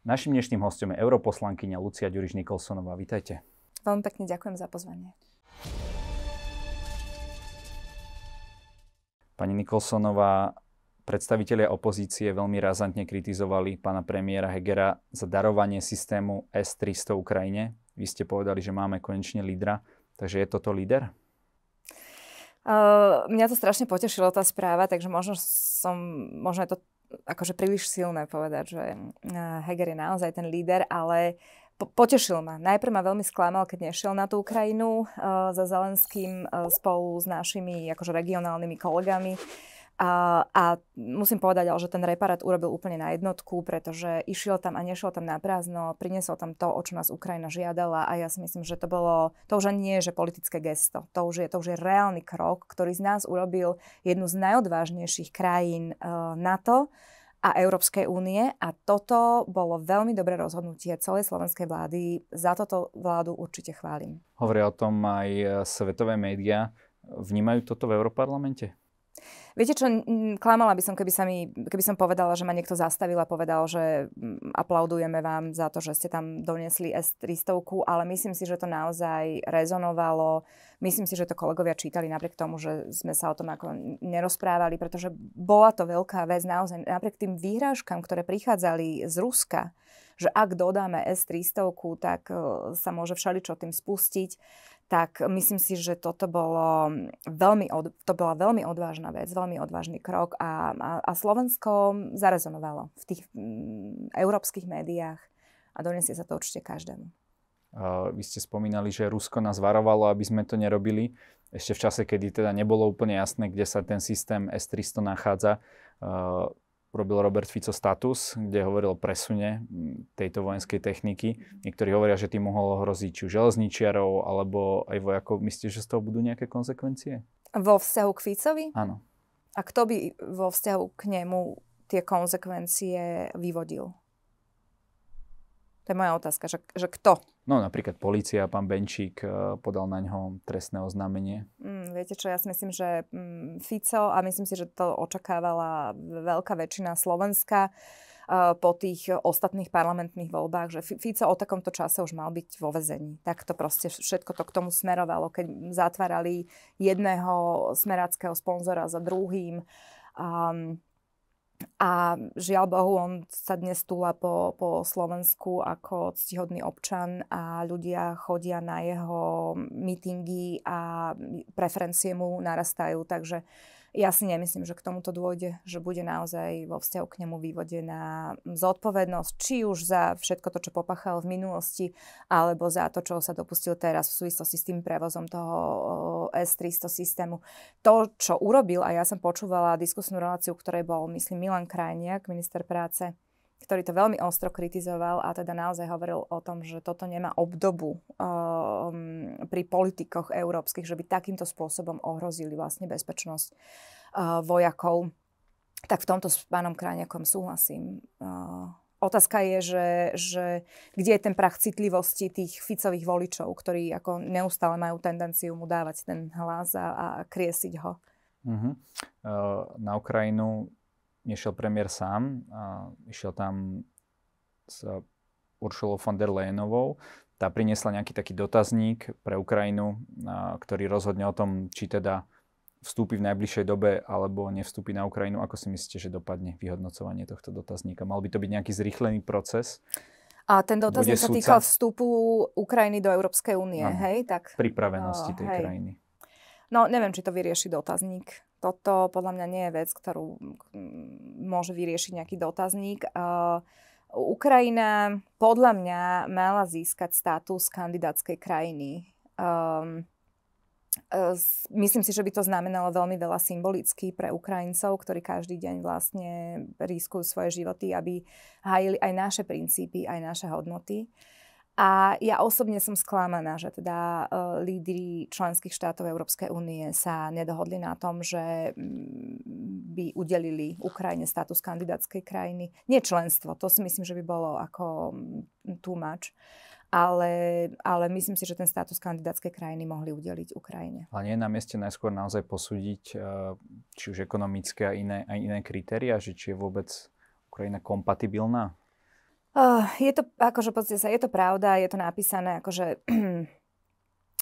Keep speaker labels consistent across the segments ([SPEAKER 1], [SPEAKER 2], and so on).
[SPEAKER 1] Našim dnešným hostom je europoslankyňa Lucia Ďuriš Nikolsonová. Vítajte.
[SPEAKER 2] Veľmi pekne ďakujem za pozvanie.
[SPEAKER 1] Pani Nikolsonová, predstavitelia opozície veľmi razantne kritizovali pána premiéra Hegera za darovanie systému S-300 Ukrajine. Vy ste povedali, že máme konečne lídra, takže je toto líder?
[SPEAKER 2] Uh, mňa to strašne potešilo tá správa, takže možno som, možno je to akože príliš silné povedať, že mm, Heger je naozaj ten líder, ale po- potešil ma. Najprv ma veľmi sklamal, keď nešiel na tú Ukrajinu uh, za Zelenským uh, spolu s našimi akože regionálnymi kolegami. Uh, a, a musím povedať, ale že ten reparát urobil úplne na jednotku, pretože išiel tam a nešiel tam na prázdno, priniesol tam to, o čo nás Ukrajina žiadala a ja si myslím, že to bolo, to už ani nie je, že politické gesto, to už je, to už je reálny krok, ktorý z nás urobil jednu z najodvážnejších krajín uh, NATO a Európskej únie a toto bolo veľmi dobré rozhodnutie celej slovenskej vlády. Za toto vládu určite chválim.
[SPEAKER 1] Hovoria o tom aj e, svetové médiá. Vnímajú toto v Európarlamente?
[SPEAKER 2] Viete čo, klamala by som, keby, sa mi, keby som povedala, že ma niekto zastavil a povedal, že aplaudujeme vám za to, že ste tam donesli S300, ale myslím si, že to naozaj rezonovalo. Myslím si, že to kolegovia čítali napriek tomu, že sme sa o tom ako nerozprávali, pretože bola to veľká vec naozaj. Napriek tým výhrážkam, ktoré prichádzali z Ruska, že ak dodáme S300, tak e, sa môže všeličo tým spustiť, tak myslím si, že toto bolo veľmi od, to bola veľmi odvážna vec, veľmi odvážny krok a, a, a Slovensko zarezonovalo v tých mm, európskych médiách a donesie sa to určite každému.
[SPEAKER 1] Uh, vy ste spomínali, že Rusko nás varovalo, aby sme to nerobili. Ešte v čase, kedy teda nebolo úplne jasné, kde sa ten systém S-300 nachádza. Uh, robil Robert Fico status, kde hovoril o presune tejto vojenskej techniky. Niektorí hovoria, že tým mohol hroziť či železničiarov, alebo aj vojakov. Myslíte, že z toho budú nejaké konsekvencie?
[SPEAKER 2] Vo vzťahu k Ficovi? Áno. A kto by vo vzťahu k nemu tie konsekvencie vyvodil? To je moja otázka, že, že kto?
[SPEAKER 1] No napríklad policia, pán Benčík e, podal na ňo trestné oznámenie.
[SPEAKER 2] Mm, viete čo, ja si myslím, že mm, Fico a myslím si, že to očakávala veľká väčšina Slovenska e, po tých ostatných parlamentných voľbách, že Fico o takomto čase už mal byť vo vezení. Tak to proste všetko to k tomu smerovalo, keď zatvárali jedného smeráckého sponzora za druhým. Um, a žiaľ Bohu, on sa dnes túla po, po Slovensku ako ctihodný občan a ľudia chodia na jeho mítingy a preferencie mu narastajú. Takže uh, ja si nemyslím, že k tomuto dôjde, že bude naozaj vo vzťahu k nemu vývodená zodpovednosť, či už za všetko to, čo popáchal v minulosti, alebo za to, čo sa dopustil teraz v súvislosti s tým prevozom toho S300 systému. To, čo urobil, a ja som počúvala diskusnú reláciu, ktorej bol, myslím, Milan Krajniak, minister práce, ktorý to veľmi ostro kritizoval a teda naozaj hovoril o tom, že toto nemá obdobu um, pri politikoch európskych, že by takýmto spôsobom ohrozili vlastne bezpečnosť uh, vojakov. Tak v tomto s pánom Kráňakom súhlasím. Uh, otázka je, že, že kde je ten prach citlivosti tých Ficových voličov, ktorí ako neustále majú tendenciu mu dávať ten hlas a, a kriesiť ho.
[SPEAKER 1] Uh-huh. Uh, na Ukrajinu nešiel premiér sám, a išiel tam s Uršulou von der Leyenovou. Tá priniesla nejaký taký dotazník pre Ukrajinu, a, ktorý rozhodne o tom, či teda vstúpi v najbližšej dobe alebo nevstúpi na Ukrajinu. Ako si myslíte, že dopadne vyhodnocovanie tohto dotazníka? Mal by to byť nejaký zrýchlený proces?
[SPEAKER 2] A ten dotazník sa týkal vstupu Ukrajiny do Európskej únie, hej? Tak, pripravenosti tej hej. krajiny. No, neviem, či to vyrieši dotazník toto podľa mňa nie je vec, ktorú môže vyriešiť nejaký dotazník. Ukrajina podľa mňa mala získať status kandidátskej krajiny. Um, Myslím si, že by to znamenalo veľmi veľa symbolicky pre Ukrajincov, ktorí každý deň vlastne riskujú svoje životy, aby hájili aj naše princípy, aj naše hodnoty. Uh, a ja osobne som sklamaná, že teda e, lídry členských štátov Európskej únie sa nedohodli na tom, že mm, by udelili Ukrajine status kandidátskej krajiny. Nie členstvo, to si myslím, že by bolo ako mm, too much ale, ale myslím si, že ten status kandidátskej krajiny mohli udeliť Ukrajine.
[SPEAKER 1] A nie je na mieste najskôr naozaj posúdiť e, či už ekonomické a iné, a iné kritéria, že či je vôbec Ukrajina kompatibilná
[SPEAKER 2] Uh, je to, akože podstate sa, je to pravda, je to napísané akože eh,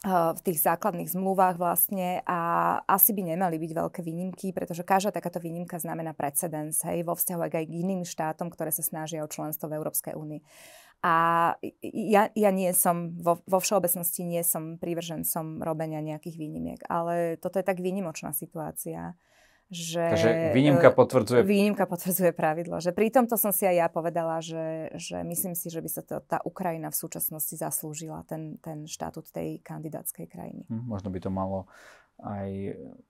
[SPEAKER 2] v tých základných zmluvách vlastne a asi by nemali byť veľké výnimky, pretože každá takáto výnimka znamená precedens hej, vo vzťahu aj k iným štátom, ktoré sa snažia o členstvo v Európskej únii. A ja, ja nie som, vo, vo všeobecnosti nie som prívržencom robenia nejakých výnimiek, ale toto je tak výnimočná situácia že, Takže výnimka e, potvrdzuje... Výnimka potvrdzuje pravidlo. Že pri tomto som si aj ja povedala, že, že myslím si, že by sa to, tá Ukrajina v súčasnosti zaslúžila, ten, ten štátut tej kandidátskej krajiny.
[SPEAKER 1] Hm, možno by to malo aj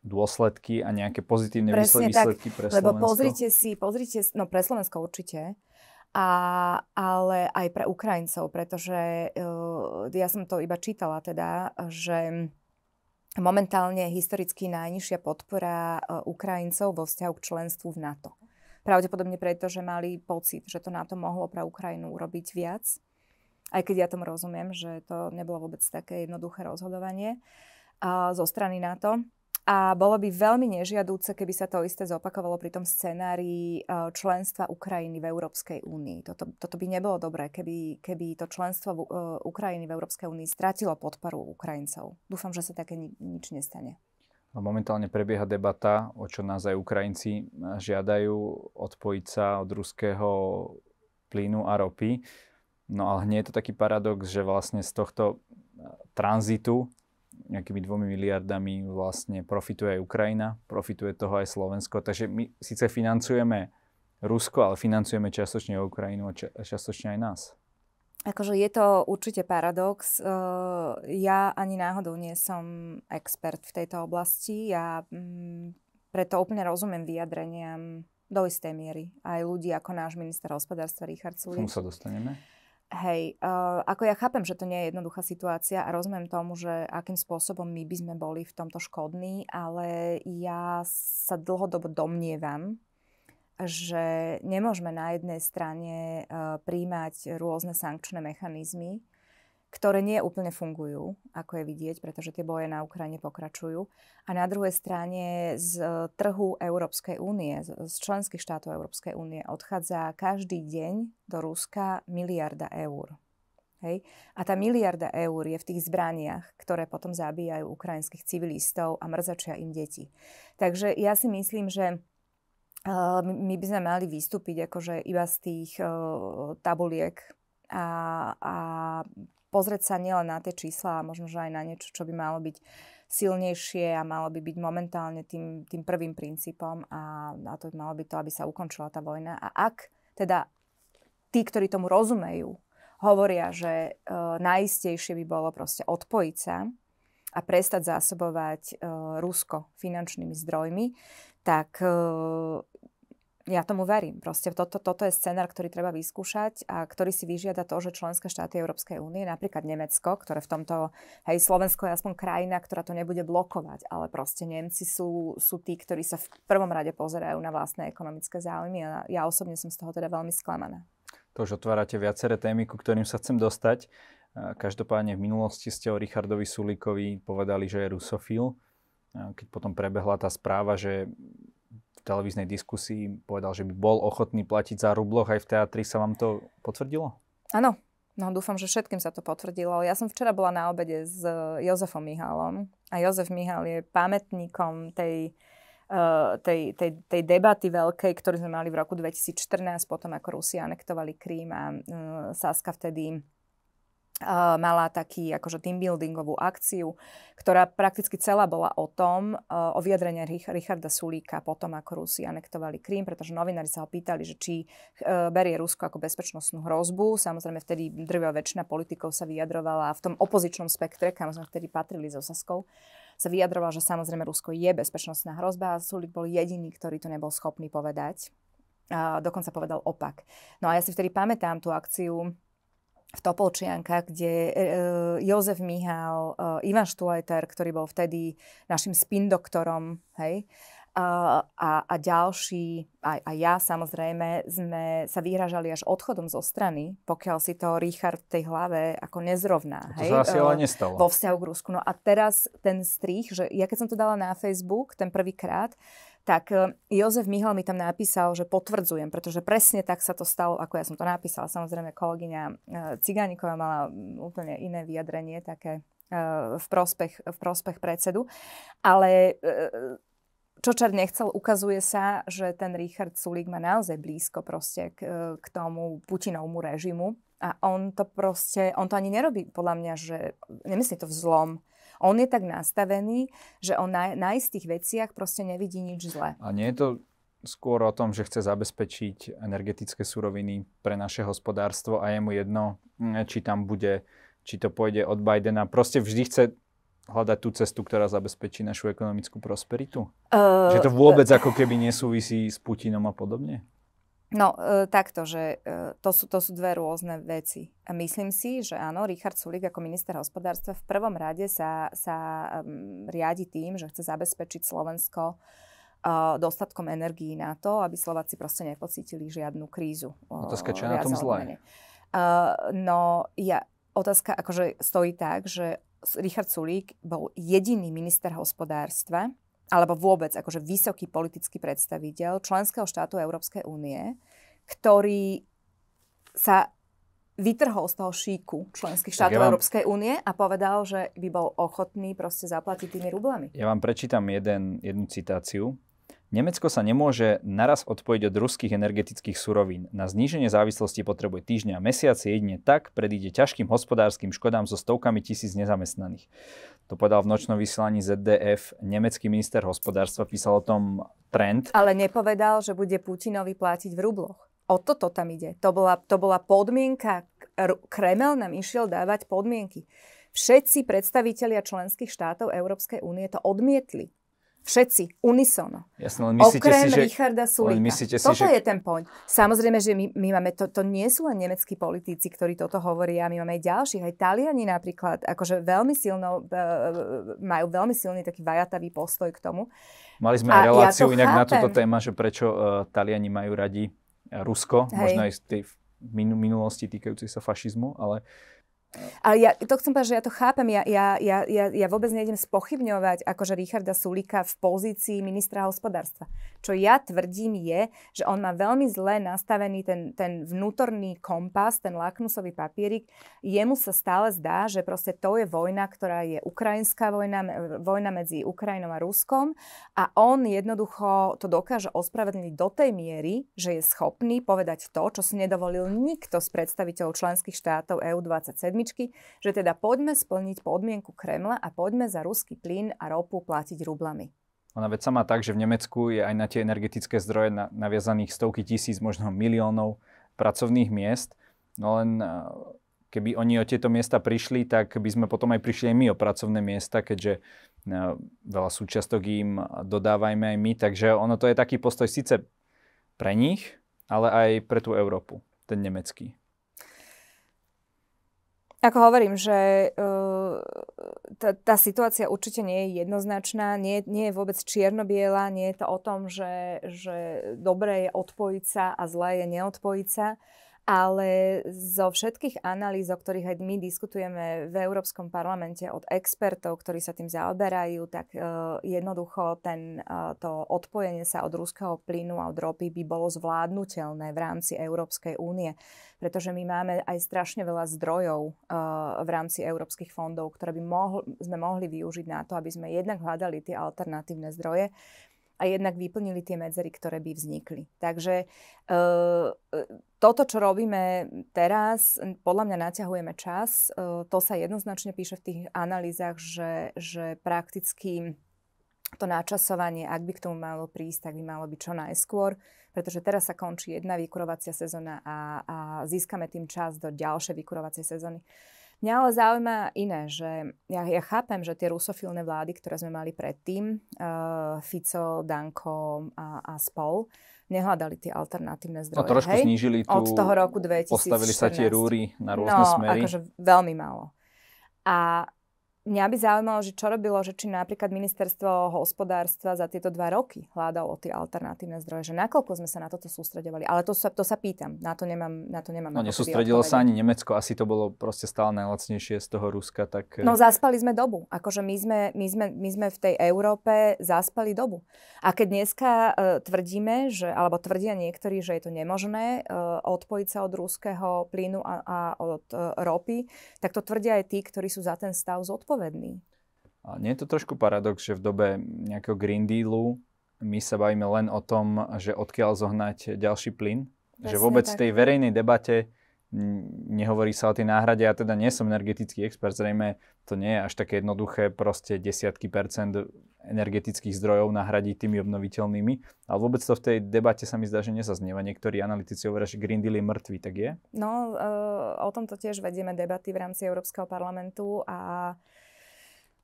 [SPEAKER 1] dôsledky a nejaké pozitívne Presne výsledky tak, pre Slovensko. Lebo pozrite
[SPEAKER 2] si, pozrite, no pre Slovensko určite, a, ale aj pre Ukrajincov, pretože uh, ja som to iba čítala teda, že momentálne historicky najnižšia podpora e, Ukrajincov vo vzťahu k členstvu v NATO. Pravdepodobne preto, že mali pocit, že to NATO mohlo pre Ukrajinu urobiť viac, aj keď ja tomu rozumiem, že to nebolo vôbec také jednoduché rozhodovanie a zo strany NATO. A bolo by veľmi nežiadúce, keby sa to isté zopakovalo pri tom scenárii e, členstva Ukrajiny v Európskej únii. Toto, toto by nebolo dobré, keby, keby to členstvo v, uh, Ukrajiny v Európskej únii stratilo podporu Ukrajincov. Dúfam, že sa také ni- nič nestane.
[SPEAKER 1] No, momentálne prebieha debata, o čo nás aj Ukrajinci e, žiadajú, odpojiť sa od ruského plynu a ropy. No ale nie je to taký paradox, že vlastne z tohto tranzitu nejakými dvomi miliardami vlastne profituje aj Ukrajina, profituje toho aj Slovensko. Takže my síce financujeme Rusko, ale financujeme častočne Ukrajinu a častočne aj nás.
[SPEAKER 2] Akože je to určite paradox. Ja ani náhodou nie som expert v tejto oblasti. Ja mm, preto úplne rozumiem vyjadreniam do istej miery aj ľudí ako náš minister hospodárstva Richard Sulik. K tomu sa dostaneme. Uh, Hej, uh, ako ja chápem, že to nie je jednoduchá situácia a rozumiem tomu, že akým spôsobom my by sme boli v tomto škodní, ale ja sa dlhodobo domnievam, že nemôžeme na jednej strane uh, eh, príjmať rôzne sankčné mechanizmy, ktoré nie úplne fungujú, ako je vidieť, pretože tie boje na Ukrajine pokračujú. A na druhej strane z e, trhu Európskej únie, z členských štátov Európskej únie odchádza každý deň do Ruska miliarda eur. Hej? A tá miliarda eur je v tých zbraniach, ktoré potom zabíjajú ukrajinských civilistov a mrzačia im deti. Takže ja si myslím, že e, my by sme mali vystúpiť akože iba z tých e, tabuliek a, a pozrieť sa nielen na tie čísla, a možno, že aj na niečo, čo by malo byť silnejšie a malo by byť momentálne tým, tým prvým princípom a, a to malo by to, aby sa ukončila tá vojna. A ak teda tí, ktorí tomu rozumejú, hovoria, že e, najistejšie by bolo proste odpojiť sa a prestať zásobovať e, Rusko finančnými zdrojmi, tak e, ja tomu verím. Proste toto, toto je scenár, ktorý treba vyskúšať a ktorý si vyžiada to, že členské štáty Európskej únie, napríklad Nemecko, ktoré v tomto, hej, Slovensko je aspoň krajina, ktorá to nebude blokovať, ale proste Nemci sú, sú tí, ktorí sa v prvom rade pozerajú na vlastné ekonomické záujmy a ja osobne som z toho teda veľmi sklamaná.
[SPEAKER 1] To už otvárate viaceré témy, ku ktorým sa chcem dostať. Každopádne v minulosti ste o Richardovi Sulíkovi povedali, že je rusofil. Keď potom prebehla tá správa, že televíznej diskusii povedal, že by bol ochotný platiť za rubloch aj v teatri. Sa vám to potvrdilo?
[SPEAKER 2] Áno. No dúfam, že všetkým sa to potvrdilo. Ja som včera bola na obede s e, Jozefom Mihálom a Jozef Mihál je pamätníkom tej, e, tej, tej, tej debaty veľkej, ktorú sme mali v roku 2014, potom ako Rusi anektovali Krím a e, Saska vtedy Uh, mala taký akože team buildingovú akciu, ktorá prakticky celá bola o tom, uh, o vyjadrenia Rich- Richarda Sulíka potom, ako Rusi anektovali Krím, pretože novinári sa ho pýtali, že či uh, berie Rusko ako bezpečnostnú hrozbu. Samozrejme vtedy drvia väčšina politikov sa vyjadrovala v tom opozičnom spektre, kam sme vtedy patrili so Saskou sa vyjadroval, že samozrejme Rusko je bezpečnostná hrozba a Sulik bol jediný, ktorý to nebol schopný povedať. A dokonca povedal opak. No a ja si vtedy pamätám tú akciu v Topolčiankách, kde uh, Jozef Mihal, uh, e, Ivan Štulajter, ktorý bol vtedy našim spin-doktorom, hej, a, a, a ďalší, aj, aj ja samozrejme, sme sa vyhražali až odchodom zo strany, pokiaľ si to Richard v tej hlave ako nezrovná. To hej, sa asi ale nestalo. Vo vzťahu k Rusku. No a teraz ten strich, že ja keď som to dala na Facebook ten prvýkrát, tak e, Jozef Mihal mi tam napísal, že potvrdzujem, pretože presne tak sa to stalo, ako ja som to napísala. Samozrejme, kolegyňa e, Cigániková mala mm, úplne iné vyjadrenie, také e, v prospech, v prospech predsedu. Ale čo čer nechcel, ukazuje sa, že ten Richard Sulik má naozaj blízko proste k, k tomu Putinovmu režimu. A on to proste, on to ani nerobí, podľa mňa, že nemyslí to vzlom, on je tak nastavený, že on na, na istých veciach proste nevidí nič zlé.
[SPEAKER 1] A nie je to skôr o tom, že chce zabezpečiť energetické suroviny pre naše hospodárstvo a je mu jedno, hm, či tam bude, či to pôjde od Bidena. Proste vždy chce hľadať tú cestu, ktorá zabezpečí našu ekonomickú prosperitu? Uh, že to vôbec ako keby nesúvisí s Putinom a podobne?
[SPEAKER 2] No e, takto, že e, to, sú, to sú dve rôzne veci. A myslím si, že áno, Richard Sulik ako minister hospodárstva v prvom rade sa, sa um, riadi tým, že chce zabezpečiť Slovensko uh, dostatkom energií na to, aby Slováci proste nepocítili žiadnu krízu. Otázka, čo je na tom zle? Uh, e, no, ja, otázka akože stojí tak, že Richard Sulík bol jediný minister hospodárstva, alebo vôbec akože vysoký politický predstaviteľ členského štátu Európskej únie, ktorý sa vytrhol z toho šíku členských štátov ja vám... Európskej únie a povedal, že by bol ochotný proste zaplatiť tými rublami.
[SPEAKER 1] Ja vám prečítam jeden, jednu citáciu. Nemecko sa nemôže naraz odpojiť od ruských energetických surovín. Na zníženie závislosti potrebuje týždňa a mesiace jedine tak predíde ťažkým hospodárskym škodám so stovkami tisíc nezamestnaných. To povedal v nočnom vysielaní ZDF nemecký minister hospodárstva, písal o tom trend.
[SPEAKER 2] Ale nepovedal, že bude Putinovi platiť v rubloch. O toto tam ide. To bola, to bola podmienka, Kremel nám išiel dávať podmienky. Všetci predstavitelia členských štátov Európskej únie to odmietli. Všetci, unisono. Jasne, len myslíte Okrem si, že... Richarda Sulika. Len si, toto že... je ten poň. Samozrejme, že my, my máme, to, to nie sú len nemeckí politici, ktorí toto hovoria, my máme aj ďalších, aj Taliani napríklad, akože veľmi silno, eh, majú veľmi silný taký vajatavý postoj k tomu.
[SPEAKER 1] Mali sme A reláciu ja inak chápem. na túto téma, že prečo uh, Taliani majú radi Rusko, Hej. možno aj z tej minulosti týkajúcej sa fašizmu, ale uh,
[SPEAKER 2] ale ja to chcem povedať, že ja to chápem. Ja, ja, ja, ja, ja vôbec nejdem spochybňovať akože Richarda Sulika v pozícii ministra hospodárstva. Čo ja tvrdím je, že on má veľmi zle nastavený ten, ten vnútorný kompas, ten laknusový papierik. Jemu sa stále zdá, že proste to je vojna, ktorá je ukrajinská vojna, vojna medzi Ukrajinou a Ruskom a on jednoducho to dokáže ospravedlniť do tej miery, že je schopný povedať to, čo si nedovolil nikto z predstaviteľov členských štátov EU27 že teda poďme splniť podmienku Kremla a poďme za ruský plyn a ropu platiť rublami.
[SPEAKER 1] Ona vec sa má tak, že v Nemecku je aj na tie energetické zdroje naviazaných stovky tisíc, možno miliónov pracovných miest. No len eh, keby oni o tieto miesta prišli, tak by sme potom aj prišli aj my o pracovné miesta, keďže eh, veľa súčiastok im dodávajme aj my. Takže ono to je taký postoj síce pre nich, ale aj pre tú Európu, ten nemecký.
[SPEAKER 2] Ako hovorím, že e, tá, tá situácia určite nie je jednoznačná, nie, nie je vôbec čierno-biela, nie je to o tom, že, že dobre je odpojiť sa a zlé je neodpojiť sa. Uh, ale zo všetkých analýz, o ktorých aj my diskutujeme v Európskom parlamente od expertov, ktorí sa tým zaoberajú, tak uh, jednoducho ten, uh, to odpojenie sa od ruského plynu a od ropy by bolo zvládnutelné v rámci Európskej únie. Pretože my máme aj strašne veľa zdrojov uh, v rámci európskych fondov, ktoré by mohol, sme mohli využiť na to, aby sme jednak hľadali tie alternatívne zdroje a jednak vyplnili tie medzery, ktoré by vznikli. Takže e, toto, čo robíme teraz, podľa mňa naťahujeme čas. E, to sa jednoznačne píše v tých analýzach, že, že prakticky to načasovanie, ak by k tomu malo prísť, tak by malo byť čo najskôr, pretože teraz sa končí jedna vykurovacia sezóna a, a získame tým čas do ďalšej vykurovacej sezóny. Mňa ale zaujíma iné, že ja, ja chápem, že tie rusofilné vlády, ktoré sme mali predtým, uh, Fico, Danko a, a spol, nehľadali tie alternatívne no, zdroje. No trošku hej? znížili tú... Od toho roku 2014. Postavili sa tie rúry na rôzne no, smery. No, akože veľmi málo. A Mňa by zaujímalo, že čo robilo, že či napríklad ministerstvo hospodárstva za tieto dva roky hľadalo tie alternatívne zdroje, že nakoľko sme sa na toto sústredovali. Ale to sa, to sa pýtam, na to nemám. Na to nemám no nesústredilo sa ani
[SPEAKER 1] Nemecko, asi to bolo proste stále najlacnejšie z toho Ruska. Tak... No
[SPEAKER 2] zaspali sme dobu, akože my sme, my, sme, my sme v tej Európe zaspali dobu. A keď dneska uh, tvrdíme, že, alebo tvrdia niektorí, že je to nemožné uh, odpojiť sa od ruského plynu a, a od uh, ropy, tak to tvrdia aj tí, ktorí sú za ten stav zodpovední zodpovedný. A nie
[SPEAKER 1] je to trošku paradox, že v dobe nejakého Green Dealu my sa bavíme len o tom, že odkiaľ zohnať ďalší plyn? Jasne, že vôbec v tej verejnej debate nehovorí sa o tej náhrade. Ja teda nie som energetický expert, zrejme to nie je až také jednoduché proste desiatky percent energetických zdrojov nahradiť tými obnoviteľnými. Ale vôbec to v tej debate sa mi zdá, že nezaznieva. Niektorí analytici hovoria, že Green Deal je mŕtvý, tak je?
[SPEAKER 2] No, e, o tomto tiež vedieme debaty v rámci Európskeho parlamentu a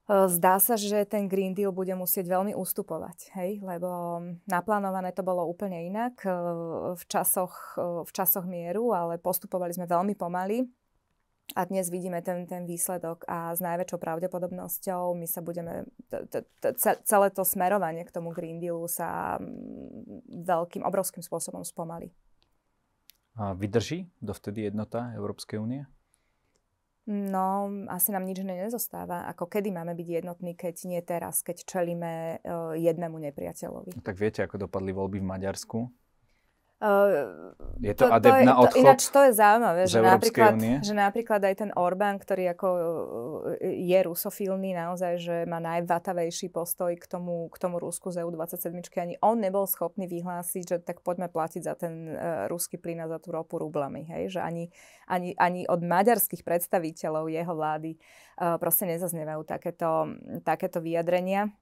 [SPEAKER 2] Ehm, zdá sa, že ten Green Deal bude musieť veľmi ustupovať, hej? lebo naplánované to bolo úplne inak ehm, v časoch, ehm, v časoch mieru, ale postupovali sme veľmi pomaly. A dnes vidíme ten, ten výsledok a s najväčšou pravdepodobnosťou my sa budeme, celé to smerovanie k tomu Green Dealu sa mm, veľkým, obrovským spôsobom spomalí.
[SPEAKER 1] A vydrží dovtedy jednota Európskej únie?
[SPEAKER 2] No, asi nám nič nezostáva. Ako kedy máme byť jednotní, keď nie teraz, keď čelíme eh, jednému nepriateľovi.
[SPEAKER 1] No tak viete, ako dopadli voľby v Maďarsku?
[SPEAKER 2] Uh, je to, to adept to je, na odchod to, Ináč to je zaujímavé, že napríklad, že napríklad aj ten Orbán, ktorý ako uh, je rusofilný naozaj, že má najvatavejší postoj k tomu, k tomu Rusku z EU27, ani on nebol schopný vyhlásiť, že tak poďme platiť za ten uh, ruský plyn a za tú ropu rublami. Hej? Že ani, ani, ani od maďarských predstaviteľov jeho vlády uh, proste nezaznevajú takéto, takéto vyjadrenia.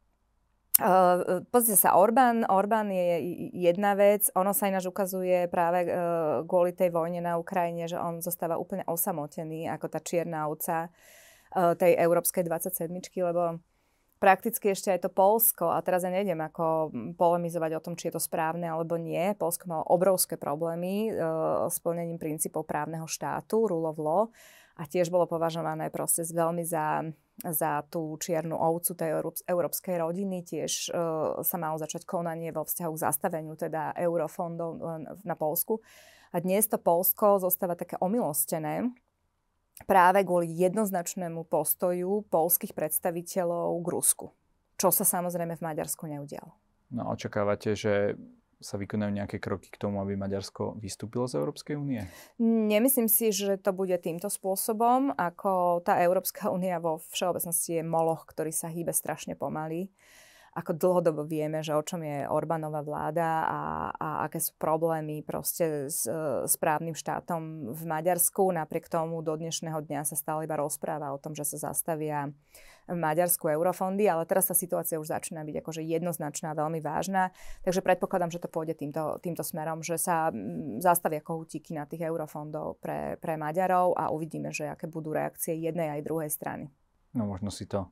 [SPEAKER 2] Uh, pozrite sa, Orbán, Orbán je jedna vec, ono sa ináč ukazuje práve uh, kvôli tej vojne na Ukrajine, že on zostáva úplne osamotený ako tá čierna ovca uh, tej európskej 27 lebo prakticky ešte aj to Polsko, a teraz ja nejdem ako polemizovať o tom, či je to správne alebo nie, Polsko malo obrovské problémy s plnením princípov právneho štátu, rule of law, a tiež bolo považované proste veľmi za, za tú čiernu ovcu tej európskej rodiny. Tiež uh, sa malo začať konanie vo vzťahu k zastaveniu teda eurofondov e, na Polsku. A dnes to Polsko zostáva také omilostené, práve kvôli jednoznačnému postoju polských predstaviteľov k Rusku, čo sa samozrejme v Maďarsku neudialo.
[SPEAKER 1] No očakávate, že sa vykonajú nejaké kroky k tomu, aby Maďarsko vystúpilo z Európskej únie?
[SPEAKER 2] Nemyslím si, že to bude týmto spôsobom, ako tá Európska únia vo všeobecnosti je moloch, ktorý sa hýbe strašne pomaly ako dlhodobo vieme, že o čom je Orbánova vláda a, a aké sú problémy proste s, e, s právnym štátom v Maďarsku. Napriek tomu do dnešného dňa sa stále iba rozpráva o tom, že sa zastavia Maďarsku eurofondy, ale teraz sa situácia už začína byť akože jednoznačná, veľmi vážna, takže predpokladám, že to pôjde týmto, týmto smerom, že sa mm, zastavia kohutíky na tých eurofondov pre, pre Maďarov a uvidíme, že aké budú reakcie jednej aj druhej strany.
[SPEAKER 1] No možno si to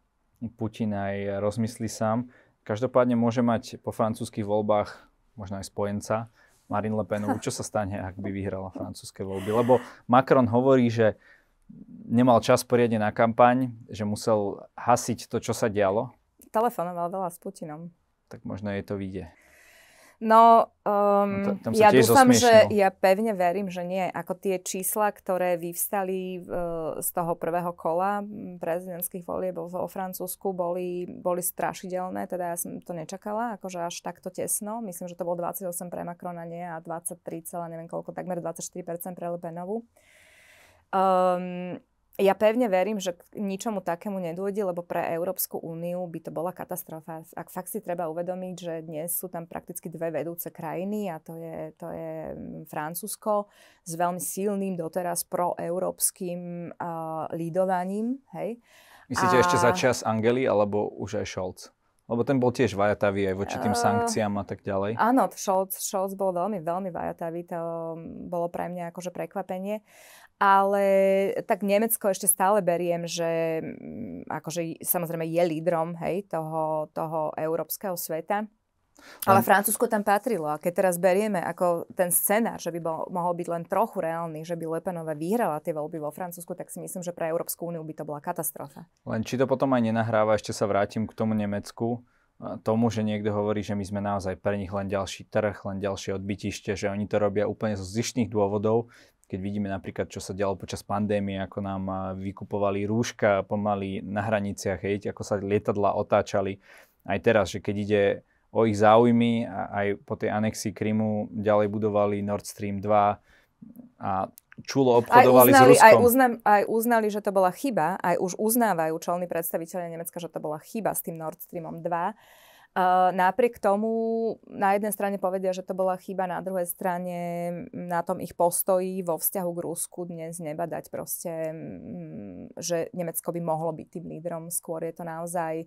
[SPEAKER 1] Putin aj rozmyslí sám. Každopádne môže mať po francúzských voľbách možno aj spojenca Marine Le Penu. Čo sa stane, ak by vyhrala francúzske voľby? Lebo Macron hovorí, že nemal čas poriadne na kampaň, že musel hasiť to, čo sa dialo?
[SPEAKER 2] Telefonoval veľa s Putinom.
[SPEAKER 1] Tak možno jej to vyjde.
[SPEAKER 2] No, no um, no ja dúfam, že ja pevne verím, že nie. Ako tie čísla, ktoré vyvstali uh, z toho prvého kola prezidentských volieb vo Francúzsku, boli, boli strašidelné. Teda ja som to nečakala, akože až takto tesno. Myslím, že to bolo 28 pre Macrona nie a 23, neviem koľko, takmer 24 pre Le Penovu. Um, ja pevne verím, že k ničomu takému nedôjde, lebo pre Európsku úniu by to bola katastrofa. Ak fakt si treba uvedomiť, že dnes sú tam prakticky dve vedúce krajiny a to je, to je mm, Francúzsko s veľmi silným doteraz proeurópskym uh, lídovaním. Hej? Myslíte a... ešte za čas
[SPEAKER 1] Angeli alebo už aj Scholz? Lebo ten bol tiež vajatavý aj voči tým ehm, sankciám a tak ďalej.
[SPEAKER 2] áno, Scholz, Scholz bol veľmi, veľmi vajatavý. To mm, bolo pre mňa akože prekvapenie. Uh, ale tak Nemecko ešte stále beriem, že mm, akože samozrejme je lídrom hej, toho, toho európskeho sveta. Ale Francúzsko tam patrilo a keď teraz berieme ako ten scenár, že by bol, mohol byť len trochu reálny, že by Penová vyhrala tie voľby vo Francúzsku, tak si myslím, že pre Európsku úniu by to bola katastrofa.
[SPEAKER 1] Len či to potom aj nenahráva, ešte sa vrátim k tomu Nemecku, tomu, že niekto hovorí, že my sme naozaj pre nich len ďalší trh, len ďalšie odbytište, že oni to robia úplne zo zlišných dôvodov, keď vidíme napríklad, čo sa dialo počas pandémie, ako nám vykupovali rúška pomaly na hraniciach, hej, ako sa lietadla otáčali. Aj teraz, že keď ide o ich záujmy aj po tej anexii Krymu ďalej budovali Nord Stream 2 a čulo obchodovali aj uznali, s Ruskom. Aj, uznam,
[SPEAKER 2] aj uznali, že to bola chyba, aj už uznávajú čelní predstaviteľe Nemecka, že to bola chyba s tým Nord Streamom 2 napriek tomu na jednej strane povedia, že to bola chyba, na druhej strane na tom ich postoji vo vzťahu k Rusku dnes nebadať proste, mm, že Nemecko by mohlo byť tým lídrom. Skôr je to naozaj e,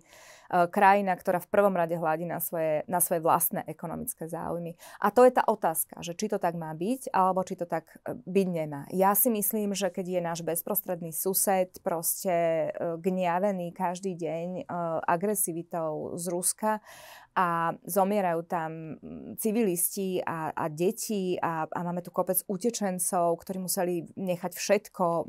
[SPEAKER 2] krajina, ktorá v prvom rade hľadí na svoje, na svoje vlastné ekonomické záujmy. A to je tá otázka, že či to tak má byť, alebo či to tak e, byť nemá. Ja si myslím, že keď je náš bezprostredný sused proste e, gniavený každý deň agresivitou z Ruska, a zomierajú tam mm, civilisti a, a deti a, a máme tu kopec utečencov, ktorí museli nechať všetko, mm,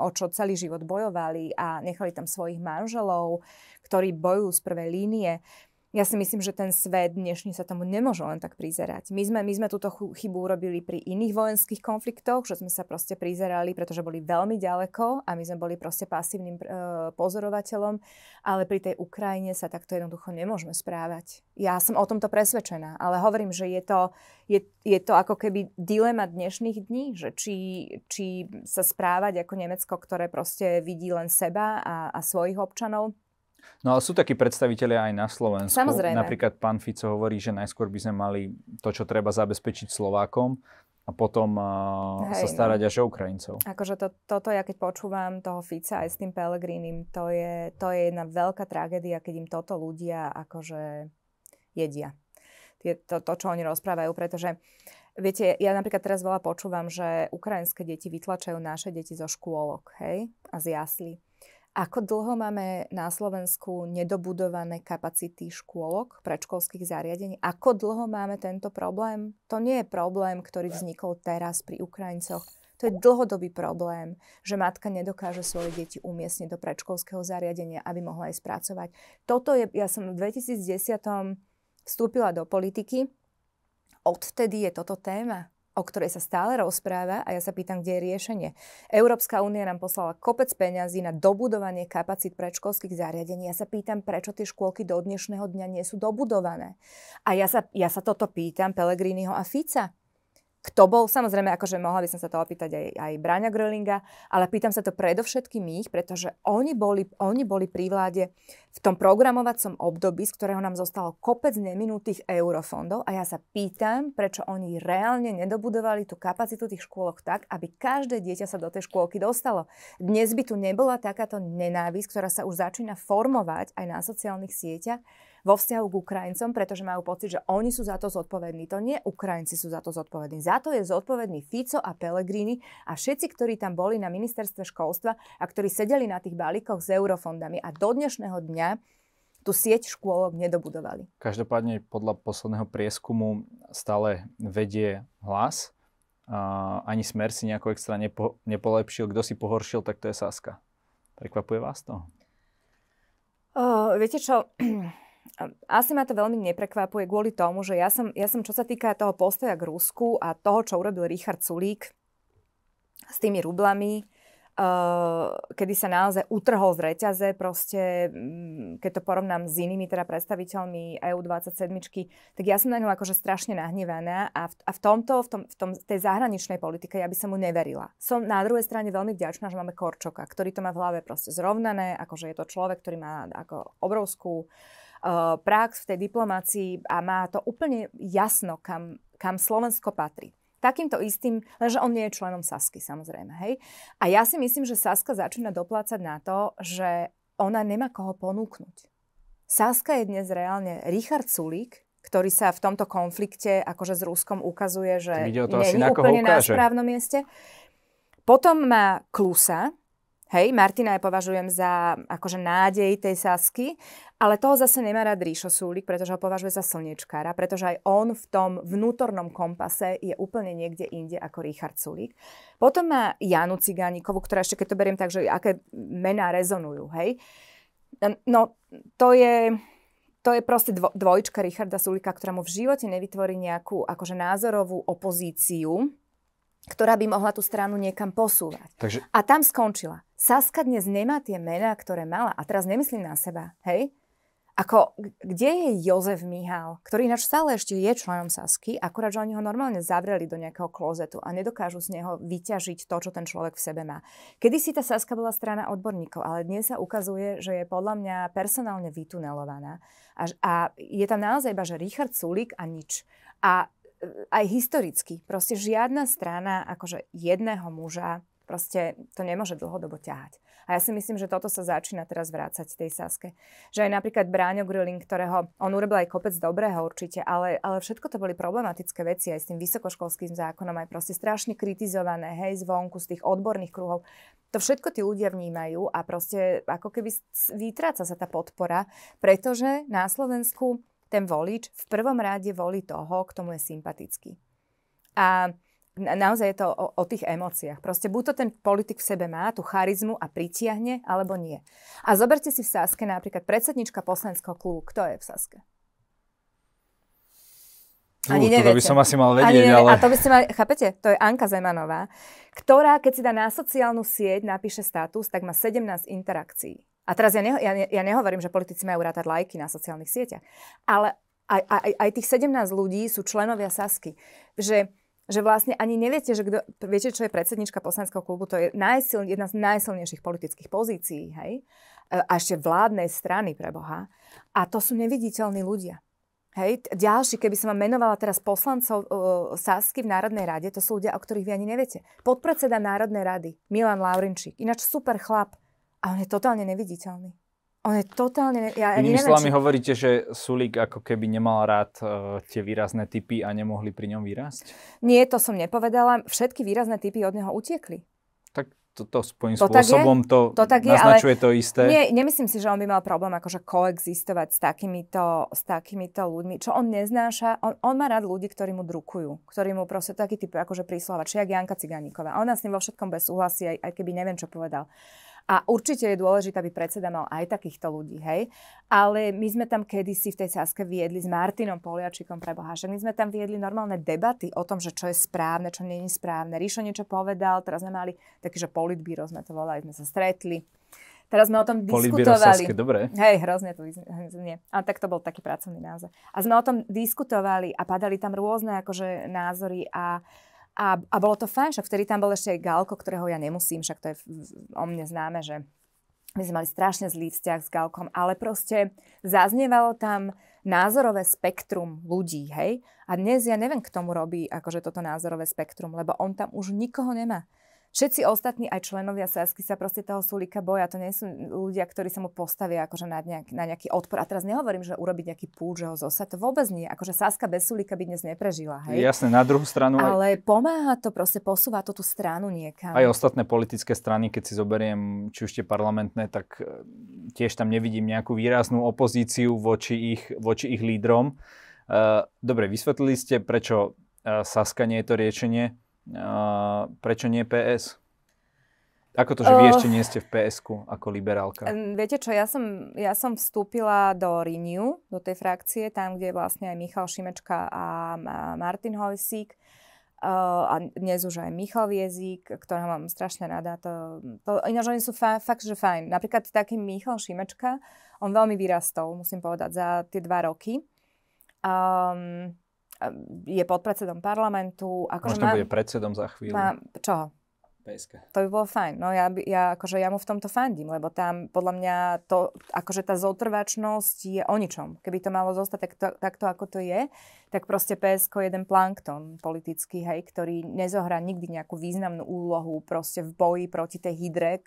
[SPEAKER 2] o čo celý život bojovali a nechali tam svojich manželov, ktorí bojujú z prvej línie ja si myslím, že ten svet dnešný sa tomu nemôže len tak prizerať. My sme, my sme túto chybu urobili pri iných vojenských konfliktoch, že sme sa proste prizerali, pretože boli veľmi ďaleko a my sme boli proste pasívnym e, pozorovateľom, ale pri tej Ukrajine sa takto jednoducho nemôžeme správať. Ja som o tomto presvedčená, ale hovorím, že je to, je, je to ako keby dilema dnešných dní, že či, či sa správať ako Nemecko, ktoré proste vidí len seba a, a svojich občanov,
[SPEAKER 1] No ale sú takí predstavitelia aj na Slovensku. Samozrejme. Napríklad pán Fico hovorí, že najskôr by sme mali to, čo treba zabezpečiť Slovákom a potom uh, Hej, sa no. starať no. až o Ukrajincov.
[SPEAKER 2] Akože to, toto ja keď počúvam toho Fica aj s tým Pelegrínim, to je, to je jedna veľká tragédia, keď im toto ľudia akože jedia. Je to, to, čo oni rozprávajú, pretože viete, ja napríklad teraz veľa počúvam, že ukrajinské deti vytlačajú naše deti zo škôlok, hej, a z jaslí. Ako dlho máme na Slovensku nedobudované kapacity škôlok, predškolských zariadení? Ako dlho máme tento problém? To nie je problém, ktorý vznikol teraz pri Ukrajincoch. To je dlhodobý problém, že matka nedokáže svoje deti umiestniť do predškolského zariadenia, aby mohla aj spracovať. Toto je, ja som v 2010 vstúpila do politiky, odvtedy je toto téma o ktorej sa stále rozpráva a ja sa pýtam, kde je riešenie. Európska únia nám poslala kopec peňazí na dobudovanie kapacít predškolských zariadení. Ja sa pýtam, prečo tie škôlky do dnešného dňa nie sú dobudované. A ja sa, ja sa toto pýtam Pelegriniho a Fica kto bol. Samozrejme, akože mohla by som sa to opýtať aj, aj Bráňa Grölinga, ale pýtam sa to predovšetkým ich, pretože oni boli, oni boli pri vláde v tom programovacom období, z ktorého nám zostalo kopec neminutých eurofondov a ja sa pýtam, prečo oni reálne nedobudovali tú kapacitu tých škôlok tak, aby každé dieťa sa do tej škôlky dostalo. Dnes by tu nebola takáto nenávisť, ktorá sa už začína formovať aj na sociálnych sieťach, vo vzťahu k Ukrajincom, pretože majú pocit, že oni sú za to zodpovední. To nie Ukrajinci sú za to zodpovední. Za to je zodpovedný Fico a Pellegrini a všetci, ktorí tam boli na ministerstve školstva a ktorí sedeli na tých balíkoch s eurofondami a do dnešného dňa tú sieť škôlok nedobudovali.
[SPEAKER 1] Každopádne podľa posledného prieskumu stále vedie hlas. Uh, ani smer si nejako extra nepo, nepolepšil. Kto si pohoršil, tak to je Saska. Prekvapuje vás to?
[SPEAKER 2] Uh, viete čo, asi ma to veľmi neprekvapuje kvôli tomu, že ja som, ja som čo sa týka toho postoja k Rusku a toho, čo urobil Richard Sulík s tými rublami, Uh, kedy sa naozaj utrhol z reťaze, proste, mm, keď to porovnám s inými teda predstaviteľmi EU27, tak ja som na ňom akože strašne nahnevaná a v, a v tomto, v, tom, v tom, tej zahraničnej politike ja by som mu neverila. Som na druhej strane veľmi vďačná, že máme Korčoka, ktorý to má v hlave proste zrovnané, akože je to človek, ktorý má ako obrovskú Eh, prax v tej diplomácii a má to úplne jasno, kam, kam Slovensko patrí takýmto istým, lenže on nie je členom Sasky samozrejme, hej. A ja si myslím, že Saska začína doplácať na to, že ona nemá koho ponúknuť. Saska je dnes reálne Richard Sulík, ktorý sa v tomto konflikte akože s Ruskom ukazuje, že nie je úplne ukáže. na správnom mieste. Potom má Klusa, Hej, Martina ja považujem za akože nádej tej Sasky, ale toho zase nemá rád Ríšo Súlik, pretože ho považuje za slnečkára, pretože aj on v tom vnútornom kompase je úplne niekde inde ako Richard Súlik. Potom má Janu Cigánikovú, ktorá ešte keď to beriem tak, že aké mená rezonujú, hej. No, to je, to je proste dvojčka Richarda Sulika, ktorá mu v živote nevytvorí nejakú akože názorovú opozíciu, ktorá by mohla tú stranu niekam posúvať. Takže... A tam skončila. Saska dnes nemá tie mená, ktoré mala. A teraz nemyslím na seba, hej? Ako, kde je Jozef Mihal, ktorý ináč stále ešte je členom Sasky, akurát, že oni ho normálne zavreli do nejakého klozetu a nedokážu z neho vyťažiť to, čo ten človek v sebe má. Kedy si tá Saska bola strana odborníkov, ale dnes sa ukazuje, že je podľa mňa personálne vytunelovaná a, a je tam naozaj iba, že Richard Sulik a nič. A aj historicky, proste žiadna strana akože jedného muža proste to nemôže dlhodobo ťahať. A ja si myslím, že toto sa začína teraz vrácať tej Saske. Že aj napríklad Bráňo Grilling, ktorého on urobil aj kopec dobrého určite, ale, ale všetko to boli problematické veci aj s tým vysokoškolským zákonom, aj proste strašne kritizované, hej, zvonku, z tých odborných kruhov. To všetko tí ľudia vnímajú a proste ako keby vytráca sa tá podpora, pretože na Slovensku ten volič v prvom rade volí toho, k tomu je sympatický. A naozaj je to o, o tých emóciách. Proste buď to ten politik v sebe má, tú charizmu a pritiahne, alebo nie. A zoberte si v Saske napríklad predsednička poslaneckého klubu. Kto je v Saske? Uh, Ani to by som asi mal vedieť, Ani ale... A to by ste mali, chápete? To je Anka Zemanová, ktorá, keď si dá na sociálnu sieť, napíše status, tak má 17 interakcií. A teraz ja, ne, ja, ja nehovorím, že politici majú rátať lajky na sociálnych sieťach, ale aj, aj, aj tých 17 ľudí sú členovia Sasky. Že, že vlastne ani neviete, že kdo, viete, čo je predsednička poslaneckého klubu, to je najsiln, jedna z najsilnejších politických pozícií, hej? E, a ešte vládnej strany pre Boha. A to sú neviditeľní ľudia. Hej, ďalší, keby som vám menovala teraz poslancov uh, Sasky v Národnej rade, to sú ľudia, o ktorých vy ani neviete. Podpredseda Národnej rady, Milan Laurinčík, ináč super chlap, a on je totálne neviditeľný. On je totálne... Ne- ja, Inými slovami či...
[SPEAKER 1] hovoríte, že Sulík ako keby nemal rád uh, tie výrazné typy a nemohli pri ňom vyrásť?
[SPEAKER 2] Nie, to som nepovedala. Všetky výrazné typy od neho utiekli.
[SPEAKER 1] Tak toto svojím to spôsobom je, to, to tak naznačuje je, ale to isté. Nie,
[SPEAKER 2] nemyslím si, že on by mal problém akože koexistovať s takýmito, s takýmito ľuďmi. Čo on neznáša, on, on má rád ľudí, ktorí mu drukujú, ktorí mu proste taký typ akože príslova, či jak Janka Ciganíková. Ona s ním vo všetkom bez súhlasí, aj, aj keby neviem, čo povedal. A určite je dôležité, aby predseda mal aj takýchto ľudí, hej. Ale my sme tam kedysi v tej Saske viedli s Martinom Poliačikom pre Bohášek. My sme tam viedli normálne debaty o tom, že čo je správne, čo nie je správne. Ríšo niečo povedal, teraz sme mali taký, že politbíro sme to volali, sme sa stretli. Teraz sme o tom diskutovali. Saske, dobre. Hej, hrozne to vyznie. A tak to bol taký pracovný názor. A sme o tom diskutovali a padali tam rôzne akože názory a uh, a, a bolo to fajn, však vtedy tam bol ešte aj Galko, ktorého ja nemusím, však to je o mne známe, že my sme mali strašne zlý vzťah s Galkom, ale proste zaznievalo tam názorové spektrum ľudí, hej? A dnes ja neviem, k tomu robí akože toto názorové spektrum, lebo on tam už nikoho nemá všetci ostatní, aj členovia Sasky sa proste toho Sulika boja. To nie sú ľudia, ktorí sa mu postavia akože na, nejak, na nejaký odpor. A teraz nehovorím, že urobiť nejaký púl, že ho zosa, to vôbec nie. Akože Saska bez Sulika by dnes neprežila. Hej?
[SPEAKER 1] Jasne, na druhú stranu. Ale
[SPEAKER 2] aj... pomáha to proste, posúva to tú stranu niekam. Aj
[SPEAKER 1] ostatné politické strany, keď si zoberiem, či už tie parlamentné, tak e, tiež tam nevidím nejakú výraznú opozíciu voči ich, voči ich lídrom. E, dobre, vysvetlili ste, prečo e, Saska nie je to riešenie prečo nie PS? Ako to, že vy uh, ešte nie ste v PS ako liberálka?
[SPEAKER 2] Viete čo, ja som, ja som vstúpila do Renew, do tej frakcie, tam, kde je vlastne aj Michal Šimečka a, Martin Hojsík. Uh, a dnes už aj Michal Viezík, ktorého mám strašne rada. To, to, ináč oni sú fa- fakt, že fajn. Napríklad taký Michal Šimečka, on veľmi vyrastol, musím povedať, za tie dva roky. Um, je podpredsedom parlamentu. Ako Možno mám, bude
[SPEAKER 1] predsedom za chvíľu. Mám,
[SPEAKER 2] čo? PSK. To by bolo fajn. No ja, ja, akože ja mu v tomto fandím, lebo tam podľa mňa to, akože tá zotrvačnosť je o ničom. Keby to malo zostať takto, takto ako to je, tak proste PSK je jeden plankton politický, hej, ktorý nezohrá nikdy nejakú významnú úlohu proste v boji proti tej hydre,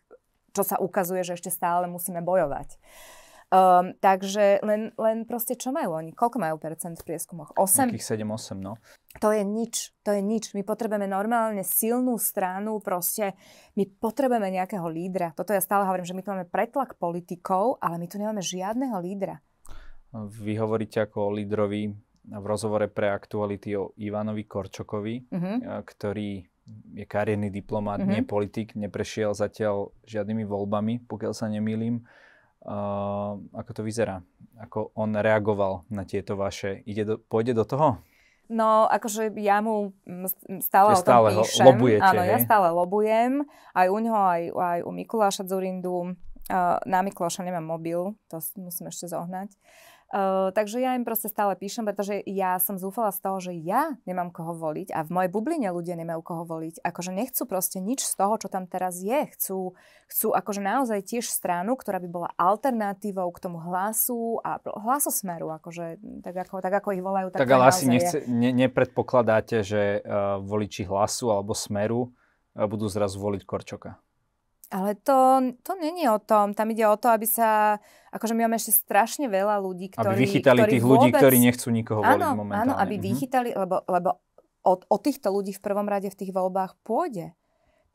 [SPEAKER 2] čo sa ukazuje, že ešte stále musíme bojovať. Uh, Um, takže len, len proste čo majú oni? Koľko majú percent v prieskumoch? 8?
[SPEAKER 1] 7-8, no.
[SPEAKER 2] To je nič, to je nič. My potrebujeme normálne silnú stranu, proste my potrebujeme nejakého lídra. Toto ja stále hovorím, že my tu máme pretlak politikov, ale my tu nemáme žiadneho lídra.
[SPEAKER 1] Vy hovoríte ako o lídrovi v rozhovore pre aktuality o Ivanovi Korčokovi, uh-huh. ktorý je kariérny diplomát, uh-huh. nie mhm. politik, neprešiel zatiaľ žiadnymi voľbami, pokiaľ sa nemýlim. Uh, ako to vyzerá? Ako on reagoval na tieto vaše? Ide do, pôjde do toho?
[SPEAKER 2] No, akože ja mu stále Čiže o tom stále píšem. Lobujete, Áno, hej? ja stále lobujem. Aj u ňoho, aj, aj u Mikuláša Zurindu. Uh, na Mikuláša nemám mobil, to musím ešte zohnať. Uh, takže ja im proste stále píšem, pretože ja som zúfala z toho, že ja nemám koho voliť a v mojej bubline ľudia nemajú koho voliť. Akože nechcú proste nič z toho, čo tam teraz je. Chcú, chcú akože naozaj tiež stranu, ktorá by bola alternatívou k tomu hlasu a hlasu smeru, akože tak ako, tak ako ich volajú. Tak, tak ale asi nechce,
[SPEAKER 1] ne, nepredpokladáte, že uh, voliči hlasu alebo smeru uh, budú zrazu voliť Korčoka.
[SPEAKER 2] Ale to, to není o tom. Tam ide o to, aby sa... Akože my máme ešte strašne veľa ľudí, ktorí... Aby vychytali ktorí tých vôbec... ľudí, ktorí nechcú nikoho áno, voliť momentálne. Áno, aby mm-hmm. vychytali, lebo, lebo o, o týchto ľudí v prvom rade v tých voľbách pôjde.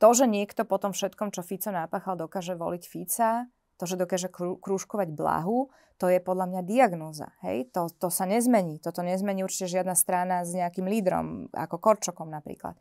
[SPEAKER 2] To, že niekto potom všetkom, čo Fico nápachal, dokáže voliť Fica, to, že dokáže krúžkovať blahu, to je podľa mňa diagnóza. Hej? To, to sa nezmení. Toto nezmení určite žiadna strana s nejakým lídrom, ako Korčokom napríklad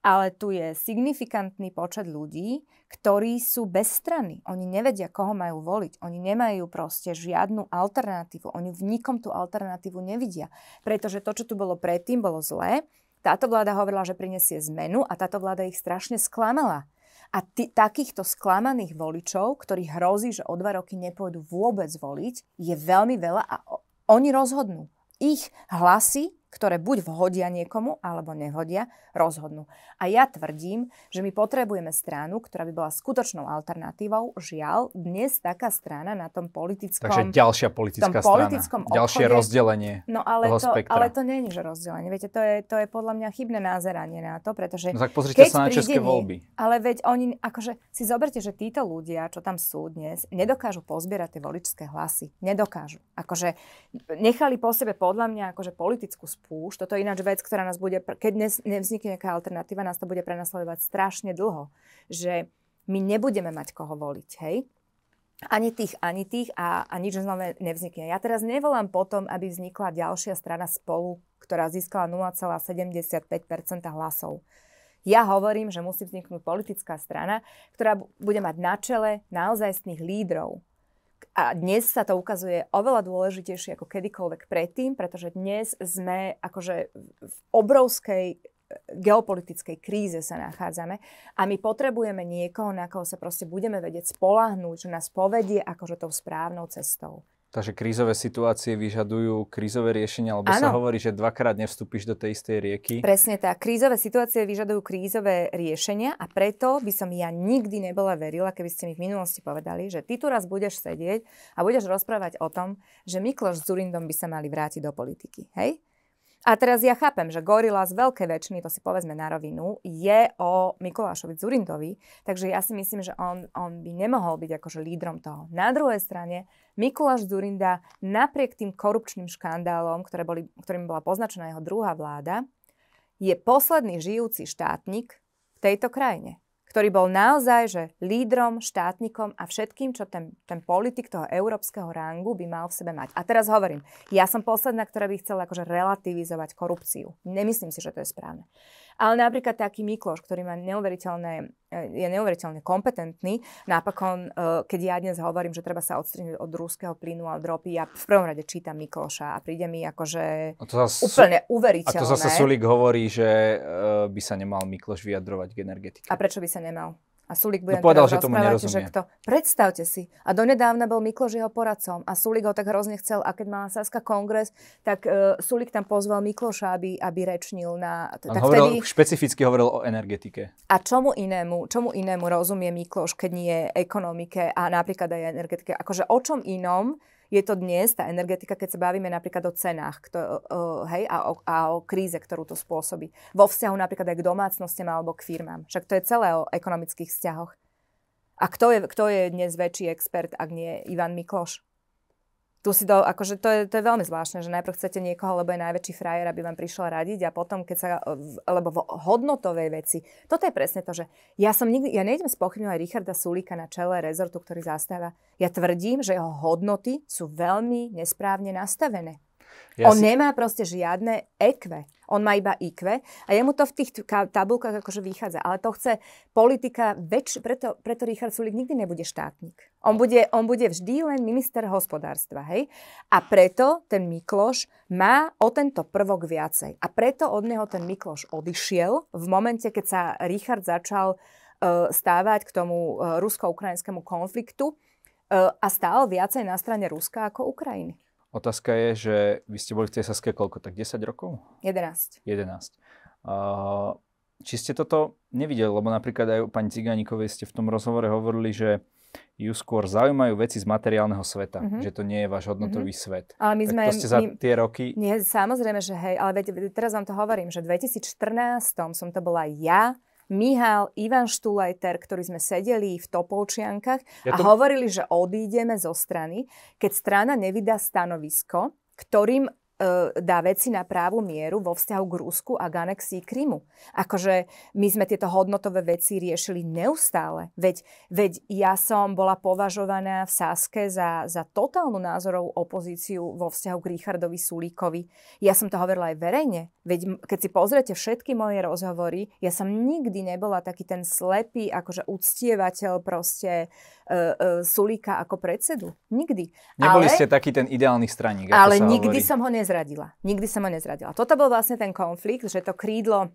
[SPEAKER 2] ale tu je signifikantný počet ľudí, ktorí sú bez strany. Oni nevedia, koho majú voliť. Oni nemajú proste žiadnu alternatívu. Oni v nikom tú alternatívu nevidia. Pretože to, čo tu bolo predtým, bolo zlé. Táto vláda hovorila, že prinesie zmenu a táto vláda ich strašne sklamala. A t- takýchto sklamaných voličov, ktorí hrozí, že o dva roky nepôjdu vôbec voliť, je veľmi veľa a o- oni rozhodnú. Ich hlasy ktoré buď vhodia niekomu, alebo nehodia, rozhodnú. A ja tvrdím, že my potrebujeme stranu, ktorá by bola skutočnou alternatívou. Žiaľ, dnes taká strana na tom politickom... Takže ďalšia politická strana. politickom ďalšie Obchode, ďalšie rozdelenie No ale to, ale to nie je, že rozdelenie. Viete, to je, to je podľa mňa chybné názeranie na to, pretože... No tak pozrite sa na české nie, voľby. Ale veď oni, akože si zoberte, že títo ľudia, čo tam sú dnes, nedokážu pozbierať tie voličské hlasy. Nedokážu. Akože nechali po sebe podľa mňa akože politickú spúšť. Toto je ináč vec, ktorá nás bude, keď dnes nevznikne nejaká alternatíva, nás to bude prenasledovať strašne dlho, že my nebudeme mať koho voliť, hej? Ani tých, ani tých a, a nič nové nevznikne. Ja teraz nevolám potom, aby vznikla ďalšia strana spolu, ktorá získala 0,75 hlasov. Ja hovorím, že musí vzniknúť politická strana, ktorá bude mať na čele naozajstných lídrov, a dnes sa to ukazuje oveľa dôležitejšie ako kedykoľvek predtým, pretože dnes sme akože v obrovskej eh, geopolitickej kríze sa nachádzame a my potrebujeme niekoho, na koho sa proste budeme vedieť spolahnúť, že nás povedie akože tou správnou cestou.
[SPEAKER 1] Takže krízové situácie vyžadujú krízové riešenia, alebo ano. sa hovorí, že dvakrát nevstúpiš do tej istej rieky.
[SPEAKER 2] Presne tak. Krízové situácie vyžadujú krízové riešenia a preto by som ja nikdy nebola verila, keby ste mi v minulosti povedali, že ty tu raz budeš sedieť a budeš rozprávať o tom, že Mikloš s Zurindom by sa mali vrátiť do politiky. Hej? A teraz ja chápem, že Gorila z Veľkej väčšiny, to si povedzme na rovinu, je o Mikulášovi Zurindovi, takže ja si myslím, že on, on by nemohol byť akože lídrom toho. Na druhej strane, Mikuláš Zurinda napriek tým korupčným škandálom, ktoré boli, ktorým bola poznačená jeho druhá vláda, je posledný žijúci štátnik v tejto krajine ktorý bol naozaj že lídrom, štátnikom a všetkým, čo ten, ten politik toho európskeho rangu by mal v sebe mať. A teraz hovorím, ja som posledná, ktorá by chcela akože relativizovať korupciu. Nemyslím si, že to je správne. Ale napríklad taký Mikloš, ktorý má neuveriteľné e, je neuveriteľne kompetentný. Napokon, e, keď ja dnes hovorím, že treba sa odstrihnúť od rúského plynu a od ropy, ja v prvom rade čítam Mikloša a príde mi akože a to zase, úplne uveriteľné. A to zase Sulik
[SPEAKER 1] hovorí, že e, by sa nemal Mikloš vyjadrovať k energetike.
[SPEAKER 2] A prečo by sa nemal? a Sulík bude no, povedal, že tomu nerozumie. Že kto, predstavte si, a donedávna bol Mikloš jeho poradcom a Sulík ho tak hrozne chcel a keď mala Saska kongres, tak uh, e, Sulík tam pozval Mikloša, aby, aby rečnil na... On tak hovoril, vtedy...
[SPEAKER 1] špecificky hovoril o energetike.
[SPEAKER 2] A čomu inému, čomu inému rozumie Mikloš, keď nie je ekonomike a napríklad aj energetike? Akože o čom inom je to dnes, tá energetika, keď sa bavíme napríklad o cenách kto, uh, hej, a, o, a o kríze, ktorú to spôsobí. Vo vzťahu napríklad aj k domácnostiam alebo k firmám. Však to je celé o ekonomických vzťahoch. A kto je, kto je dnes väčší expert, ak nie Ivan Mikloš? tu si do, akože to je, to je veľmi zvláštne, že najprv chcete niekoho, lebo je najväčší frajer, aby vám prišiel radiť a potom, keď sa, lebo v hodnotovej veci, toto je presne to, že ja som nikdy, ja nejdem spochybňovať Richarda Sulíka na čele rezortu, ktorý zastáva. Ja tvrdím, že jeho hodnoty sú veľmi nesprávne nastavené. Ja On si... nemá proste žiadne ekve on má iba IQ a jemu to v tých tabulkách akože vychádza. Ale to chce politika väčš, preto, preto Richard Sulik nikdy nebude štátnik. On bude, on bude vždy len minister hospodárstva, hej? A preto ten Mikloš má o tento prvok viacej. A preto od neho ten Mikloš odišiel v momente, keď sa Richard začal e, stávať k tomu e, rusko-ukrajinskému konfliktu e, a stál viacej na strane Ruska ako Ukrajiny.
[SPEAKER 1] Otázka je, že vy ste boli v tej Saske koľko? Tak 10 rokov? 11. 11. Uh, či ste toto nevideli? Lebo napríklad aj u pani Ciganíkovej ste v tom rozhovore hovorili, že ju skôr zaujímajú veci z materiálneho sveta, mm-hmm. že to nie je váš hodnotový mm-hmm. svet. Ale my tak sme, to ste za my, tie roky...
[SPEAKER 2] Nie, samozrejme, že hej, ale veď, teraz vám to hovorím, že v 2014 som to bola ja, Mihal, Ivan Štulajter, ktorí sme sedeli v Topolčiankach ja to... a hovorili, že odídeme zo strany, keď strana nevydá stanovisko, ktorým E, dá veci na právu mieru vo vzťahu k Rusku a k anexii Krymu. Akože my sme tieto hodnotové veci riešili neustále. Veď, veď ja som bola považovaná v Saske za, za totálnu názorovú opozíciu vo vzťahu k Richardovi Sulíkovi. Ja som to hovorila aj verejne. Veď keď si pozriete všetky moje rozhovory, ja som nikdy nebola taký ten slepý, akože uctievateľ proste uh, E, e, Sulíka ako predsedu. Nikdy. Neboli ale, ste
[SPEAKER 1] taký ten ideálny straník. Ale nikdy hovorí. som
[SPEAKER 2] ho nezradila. Nikdy som ho nezradila. Toto bol vlastne ten konflikt, že to krídlo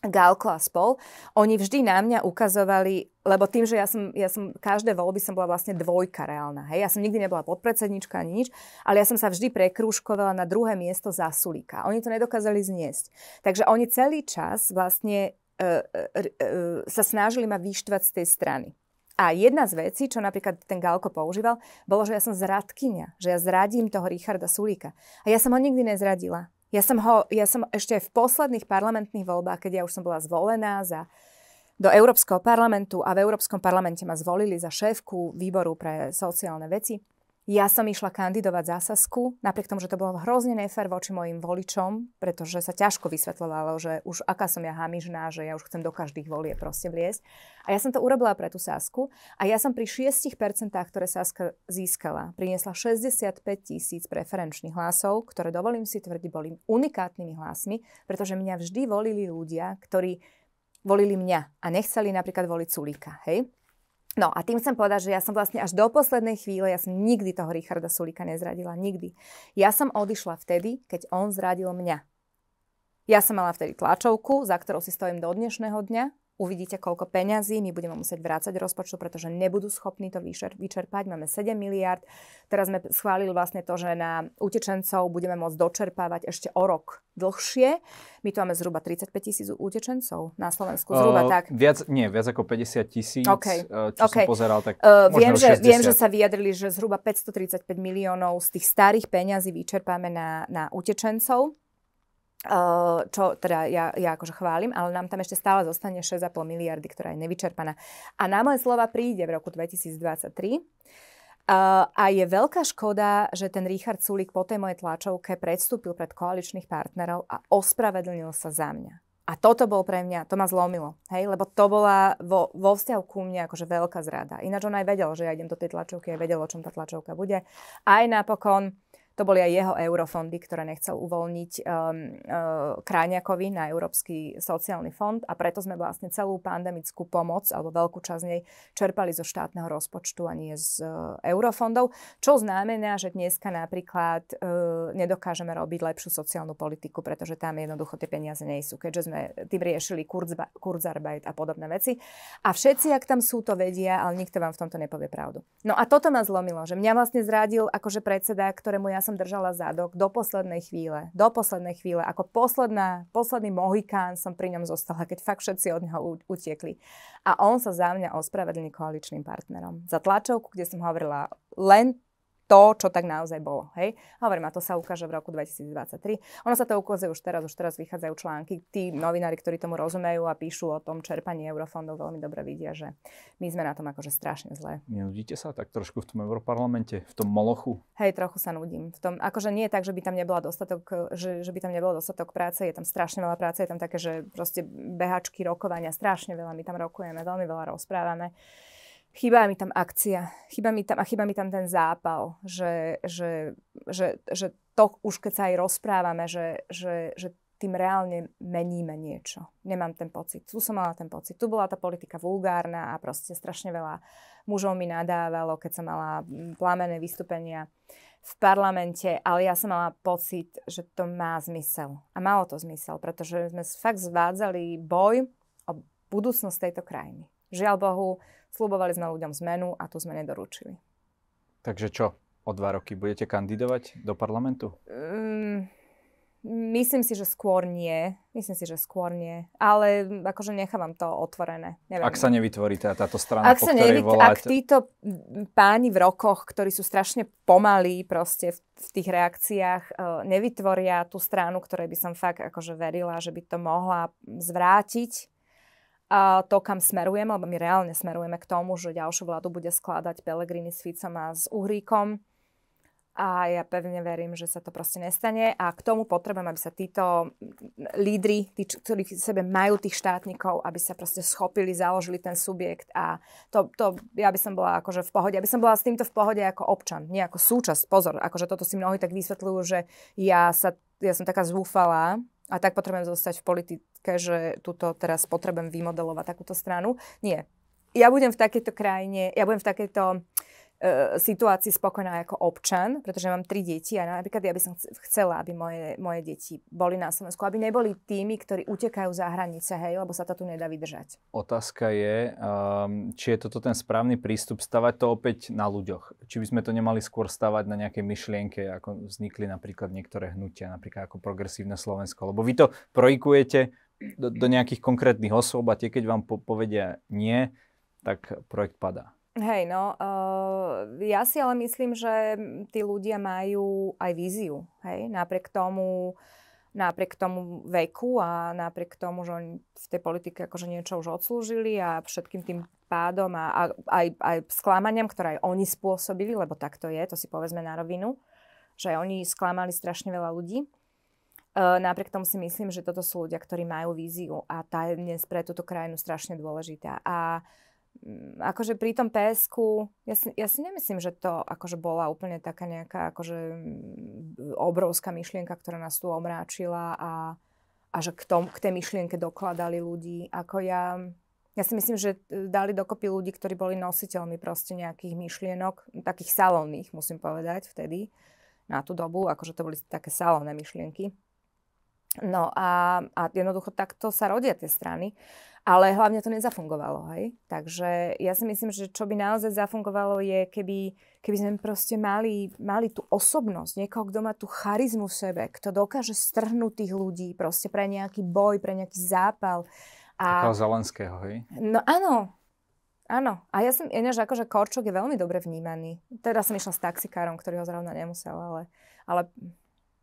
[SPEAKER 2] Galko a spol, oni vždy na mňa ukazovali, lebo tým, že ja som, ja som každé voľby som bola vlastne dvojka reálna, hej, ja som nikdy nebola podpredsednička ani nič, ale ja som sa vždy prekrúškovala na druhé miesto za Sulíka. Oni to nedokázali zniesť. Takže oni celý čas vlastne e, e, e, e sa snažili ma vyštvať z tej strany. A jedna z vecí, čo napríklad ten Galko používal, bolo, že ja som zradkynia, že ja zradím toho Richarda Sulíka. A ja som ho nikdy nezradila. Ja som ho, ja som ešte v posledných parlamentných voľbách, keď ja už som bola zvolená za, do Európskeho parlamentu a v Európskom parlamente ma zvolili za šéfku výboru pre sociálne veci, ja som išla kandidovať za Sasku, napriek tomu, že to bolo hrozne nefér voči mojim voličom, pretože sa ťažko vysvetľovalo, že už aká som ja hamižná, že ja už chcem do každých volie proste vliesť. A ja som to urobila pre tú Sasku a ja som pri 6%, ktoré Saska získala, priniesla 65 tisíc preferenčných hlasov, ktoré dovolím si tvrdiť boli unikátnymi hlasmi, pretože mňa vždy volili ľudia, ktorí volili mňa a nechceli napríklad voliť Sulíka, hej? No a tým chcem povedať, že ja som vlastne až do poslednej chvíle, ja som nikdy toho Richarda Sulika nezradila, nikdy. Ja som odišla vtedy, keď on zradil mňa. Ja som mala vtedy tlačovku, za ktorou si stojím do dnešného dňa, Uvidíte, koľko peňazí my budeme musieť vrácať rozpočtu, pretože nebudú schopní to vyčerpať. Máme 7 miliard. Teraz sme schválili vlastne to, že na utečencov budeme môcť dočerpávať ešte o rok dlhšie. My tu máme zhruba 35 tisíc utečencov na Slovensku. Zhruba uh, tak.
[SPEAKER 1] Viac, nie, viac ako 50 tisíc, okay. Eh, čo okay. som pozeral. Tak uh, viem, že, viem, že sa
[SPEAKER 2] vyjadrili, že zhruba 535 miliónov z tých starých peňazí vyčerpáme na, na utečencov. Eh, čo teda ja, ja akože chválim, ale nám tam ešte stále zostane 6,5 miliardy, ktorá je nevyčerpaná. A na moje slova príde v roku 2023. Uh, eh, a je veľká škoda, že ten Richard Sulik po tej mojej tlačovke predstúpil pred koaličných partnerov a ospravedlnil sa za mňa. A toto bol pre mňa, to ma zlomilo, hej, lebo to bola vo, vo vzťahu ku mne akože veľká zrada. Ináč on aj vedel, že ja idem do tej tlačovky, aj vedel, o čom tá tlačovka bude. Aj napokon to boli aj jeho eurofondy, ktoré nechcel uvoľniť um, uh, Kráňakovi na Európsky sociálny fond a preto sme vlastne celú pandemickú pomoc alebo veľkú časť nej čerpali zo štátneho rozpočtu a nie z uh, eurofondov, čo znamená, že dneska napríklad uh, nedokážeme robiť lepšiu sociálnu politiku, pretože tam jednoducho tie peniaze nie sú, keďže sme tým riešili kurzba, kurzarbeit a podobné veci. A všetci, ak tam sú, to vedia, ale nikto vám v tomto nepovie pravdu. No a toto ma zlomilo, že mňa vlastne zradil akože predseda, ktorému ja som držala zadok do poslednej chvíle. Do poslednej chvíle. Ako posledná, posledný mohikán som pri ňom zostala, keď fakt všetci od neho utiekli. A on sa za mňa ospravedlní koaličným partnerom. Za tlačovku, kde som hovorila len to, čo tak naozaj bolo. Hej? Hovorím, a to sa ukáže v roku 2023. Ono sa to ukazuje už teraz, už teraz vychádzajú články. Tí novinári, ktorí tomu rozumejú a píšu o tom čerpaní eurofondov, veľmi dobre vidia, že my sme na tom akože strašne zle.
[SPEAKER 1] Nenudíte sa tak trošku v tom europarlamente, v tom molochu?
[SPEAKER 2] Hej, trochu sa nudím. V tom, akože nie je tak, že by tam nebola dostatok, že, že by tam nebolo dostatok práce, je tam strašne veľa práce, je tam také, že proste behačky rokovania, strašne veľa, my tam rokujeme, veľmi veľa rozprávame chýba mi tam akcia, chýba mi tam, a chýba mi tam ten zápal, že, že, že, že to už keď sa aj rozprávame, že, že, že tým reálne meníme niečo. Nemám ten pocit. Tu som mala ten pocit. Tu bola tá politika vulgárna a proste strašne veľa mužov mi nadávalo, keď som mala mm, plamené vystúpenia v parlamente, ale ja som mala pocit, že to má zmysel. A malo to zmysel, pretože sme fakt zvádzali boj o budúcnosť tejto krajiny. Žiaľ Bohu, Slubovali sme ľuďom zmenu a tu sme nedoručili.
[SPEAKER 1] Takže čo? O dva roky budete kandidovať do parlamentu?
[SPEAKER 2] Um, myslím si, že skôr nie. Myslím si, že skôr nie. Ale akože nechávam to otvorené. Neviem. Ak sa
[SPEAKER 1] nevytvorí teda táto strana, ak po sa ktorej nevyt- voláte... Ak títo
[SPEAKER 2] páni v rokoch, ktorí sú strašne pomalí proste v, v tých reakciách, e, nevytvoria tú stranu, ktorej by som fakt akože verila, že by to mohla zvrátiť, a to, kam smerujeme, lebo my reálne smerujeme k tomu, že ďalšiu vládu bude skladať Pelegrini s Ficom a s Uhríkom. A ja pevne verím, že sa to proste nestane. A k tomu potrebujem, aby sa títo lídry, tí, ktorí v sebe majú tých štátnikov, aby sa proste schopili, založili ten subjekt. A to, to ja by som bola akože v pohode. Aby som bola s týmto v pohode ako občan, nie ako súčasť. Pozor, akože toto si mnohí tak vysvetľujú, že ja, sa, ja som taká zúfalá, a tak potrebujem zostať v politike, že túto teraz potrebujem vymodelovať takúto stranu. Nie. Ja budem v takejto krajine, ja budem v takejto E, situácii spokojná ako občan, pretože mám tri deti a napríklad ja by som chcela, aby moje, moje deti boli na Slovensku, aby neboli tými, ktorí utekajú za hranice, hej, lebo sa to tu nedá vydržať.
[SPEAKER 1] Otázka je, ehm, či je toto ten správny prístup stavať to opäť na ľuďoch. Či by sme to nemali skôr stavať na nejakej myšlienke, ako vznikli napríklad niektoré hnutia, napríklad ako progresívne Slovensko. Lebo vy to projikujete do, do nejakých konkrétnych osôb a tie, keď vám po- povedia nie, tak projekt padá.
[SPEAKER 2] Hej, no, uh, ja si ale myslím, že tí ľudia majú aj víziu, hej, napriek tomu, napriek tomu veku a napriek tomu, že oni v tej politike akože niečo už odslúžili a všetkým tým pádom a, a aj, aj sklamaniam, ktoré aj oni spôsobili, lebo takto je, to si povedzme na rovinu, že aj oni sklamali strašne veľa ľudí. Uh, napriek tomu si myslím, že toto sú ľudia, ktorí majú víziu a tá je dnes pre túto krajinu strašne dôležitá. A uh, Mm, akože pri tom psk ja si, ja si nemyslím, že to akože bola úplne taká nejaká akože mm, obrovská myšlienka, ktorá nás tu omráčila a, a že k, tom, k tej myšlienke dokladali ľudí. Ako ja, ja si myslím, že e, dali dokopy ľudí, ktorí boli nositeľmi proste nejakých myšlienok, takých salónnych, musím povedať vtedy, na tú dobu, akože to boli také salónne myšlienky. No a, a jednoducho takto sa rodia tie strany. Ale hlavne to nezafungovalo, hej. Takže ja si myslím, že čo by naozaj zafungovalo je, keby, keby sme proste mali, mali tú osobnosť, niekoho, kto má tú charizmu v sebe, kto dokáže strhnúť tých ľudí proste pre nejaký boj, pre nejaký zápal. A... Takého Zelenského, hej? No áno, Áno, a ja som, ináč akože Korčok je veľmi dobre vnímaný. Teda som išla s taxikárom, ktorý ho zrovna nemusel, ale, ale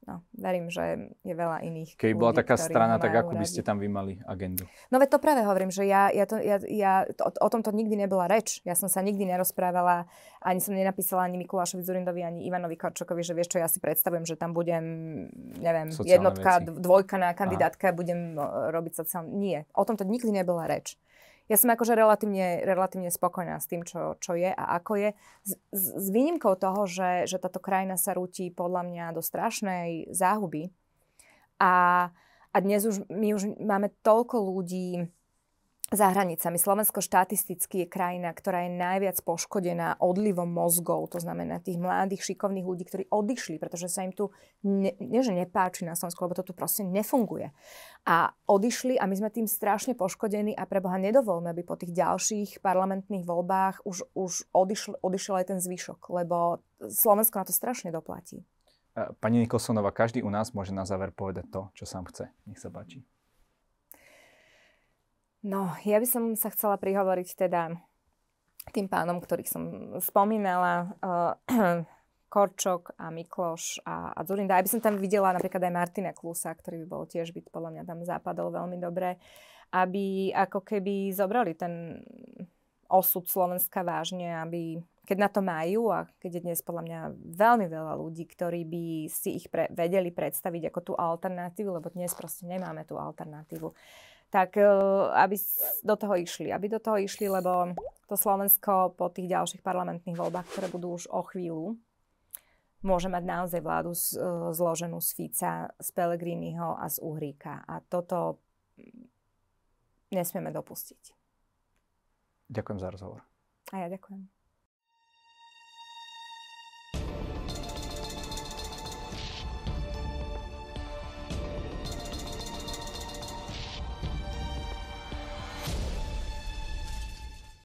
[SPEAKER 2] No, verím, že je veľa iných. Keby ľudí, bola taká strana, tak ako by ste
[SPEAKER 1] tam vy mali agendu?
[SPEAKER 2] No veď to práve hovorím, že ja, ja, to, ja, ja to, o tomto nikdy nebola reč. Ja som sa nikdy nerozprávala, ani som nenapísala ani Mikulášovi Zurindovi, ani Ivanovi Korčokovi, že vieš čo, ja si predstavujem, že tam budem, neviem, Sociálne jednotka, veci. dvojka na kandidátke a budem robiť sociálne. Nie, o tomto nikdy nebola reč ja som akože relatívne, relatívne spokojná s tým, čo, čo je a ako je. S, s, s výnimkou toho, že, že táto krajina sa rúti podľa mňa do strašnej záhuby. A, a dnes už my už máme toľko ľudí, za hranicami. Slovensko štatisticky je krajina, ktorá je najviac poškodená odlivom mozgov, to znamená tých mladých, šikovných ľudí, ktorí odišli, pretože sa im tu ne, nie, že nepáči na Slovensku, lebo to tu proste nefunguje. A odišli a my sme tým strašne poškodení a preboha nedovolme, aby po tých ďalších parlamentných voľbách už, už odišl, odišiel aj ten zvyšok, lebo Slovensko na to strašne doplatí.
[SPEAKER 1] Pani Nikosonova, každý u nás môže na záver povedať to, čo sám chce. Nech sa páči.
[SPEAKER 2] No, ja by som sa chcela prihovoriť teda tým pánom, ktorých som spomínala, uh, Korčok a Mikloš a, a Zurinda. Aj by som tam videla napríklad aj Martina Klusa, ktorý by bol tiež by podľa mňa tam západol veľmi dobre, aby ako keby zobrali ten osud Slovenska vážne, aby keď na to majú a keď je dnes podľa mňa veľmi veľa ľudí, ktorí by si ich pre, vedeli predstaviť ako tú alternatívu, lebo dnes proste nemáme tú alternatívu. Uh, tak e, aby do toho išli. Aby do toho išli, lebo to Slovensko po tých ďalších parlamentných voľbách, ktoré budú už o chvíľu, môže mať naozaj vládu e, zloženú z Fica, z Pellegriniho a z Uhríka. A toto nesmieme dopustiť.
[SPEAKER 1] Ďakujem za rozhovor.
[SPEAKER 2] A ja ďakujem.